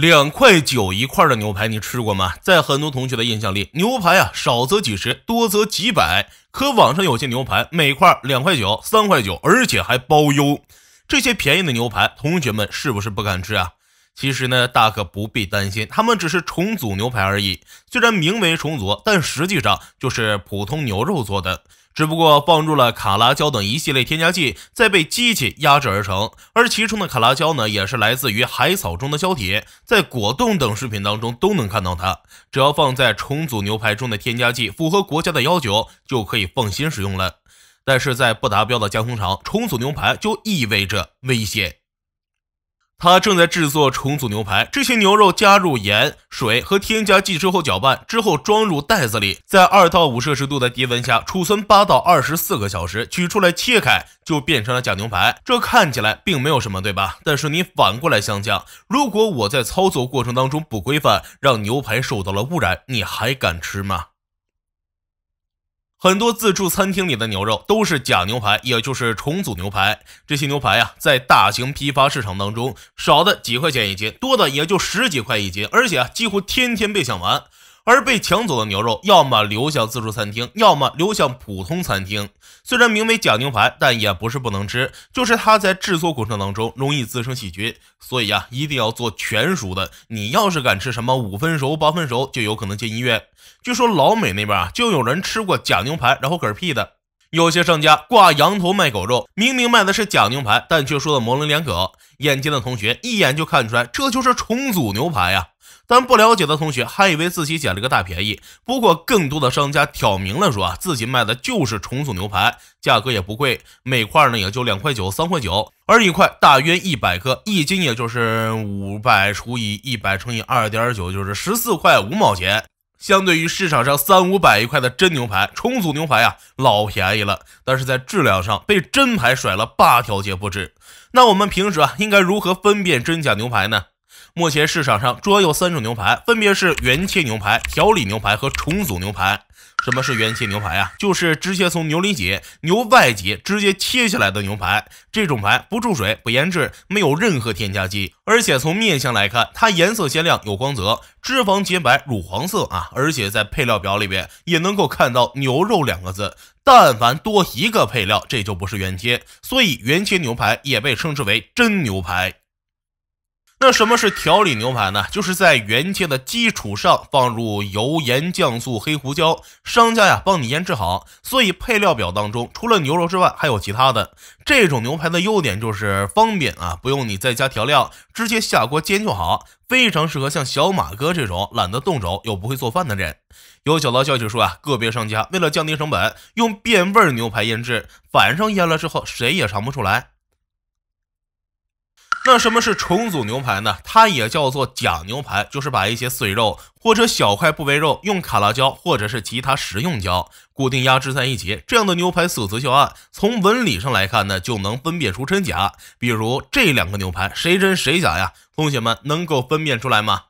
两块九一块的牛排，你吃过吗？在很多同学的印象里，牛排啊少则几十，多则几百。可网上有些牛排每块两块九、三块九，而且还包邮。这些便宜的牛排，同学们是不是不敢吃啊？其实呢，大可不必担心，他们只是重组牛排而已。虽然名为重组，但实际上就是普通牛肉做的。只不过放入了卡拉胶等一系列添加剂，再被机器压制而成。而其中的卡拉胶呢，也是来自于海草中的胶体，在果冻等食品当中都能看到它。只要放在重组牛排中的添加剂符合国家的要求，就可以放心使用了。但是在不达标的加工厂，重组牛排就意味着危险。他正在制作重组牛排，这些牛肉加入盐、水和添加剂之后搅拌，之后装入袋子里，在二到五摄氏度的低温下储存八到二十四个小时，取出来切开就变成了假牛排。这看起来并没有什么，对吧？但是你反过来想想，如果我在操作过程当中不规范，让牛排受到了污染，你还敢吃吗？很多自助餐厅里的牛肉都是假牛排，也就是重组牛排。这些牛排啊，在大型批发市场当中，少的几块钱一斤，多的也就十几块一斤，而且啊，几乎天天被抢完。而被抢走的牛肉，要么流向自助餐厅，要么流向普通餐厅。虽然名为假牛排，但也不是不能吃，就是它在制作过程当中容易滋生细菌，所以啊，一定要做全熟的。你要是敢吃什么五分熟、八分熟，就有可能进医院。据说老美那边啊，就有人吃过假牛排，然后嗝屁的。有些商家挂羊头卖狗肉，明明卖的是假牛排，但却说的模棱两可。眼尖的同学一眼就看出来，这就是重组牛排呀。但不了解的同学还以为自己捡了个大便宜。不过，更多的商家挑明了说啊，自己卖的就是重组牛排，价格也不贵，每块呢也就两块九、三块九，而一块大约一百克，一斤也就是五百除以一百乘以二点九，就是十四块五毛钱。相对于市场上三五百一块的真牛排，重组牛排啊老便宜了，但是在质量上被真牌甩了八条街不止。那我们平时啊应该如何分辨真假牛排呢？目前市场上主要有三种牛排，分别是原切牛排、调理牛排和重组牛排。什么是原切牛排啊？就是直接从牛里脊、牛外脊直接切下来的牛排。这种排不注水、不腌制，没有任何添加剂。而且从面相来看，它颜色鲜亮、有光泽，脂肪洁白乳黄色啊。而且在配料表里边也能够看到牛肉两个字。但凡多一个配料，这就不是原切。所以原切牛排也被称之为真牛排。那什么是调理牛排呢？就是在原切的基础上放入油、盐、酱、醋、黑胡椒，商家呀帮你腌制好，所以配料表当中除了牛肉之外还有其他的。这种牛排的优点就是方便啊，不用你再加调料，直接下锅煎就好，非常适合像小马哥这种懒得动手又不会做饭的人。有小道消息说啊，个别商家为了降低成本，用变味牛排腌制，反正腌了之后谁也尝不出来。那什么是重组牛排呢？它也叫做假牛排，就是把一些碎肉或者小块部位肉用卡拉胶或者是其他食用胶固定压制在一起，这样的牛排色泽较暗，从纹理上来看呢，就能分辨出真假。比如这两个牛排，谁真谁假呀？同学们能够分辨出来吗？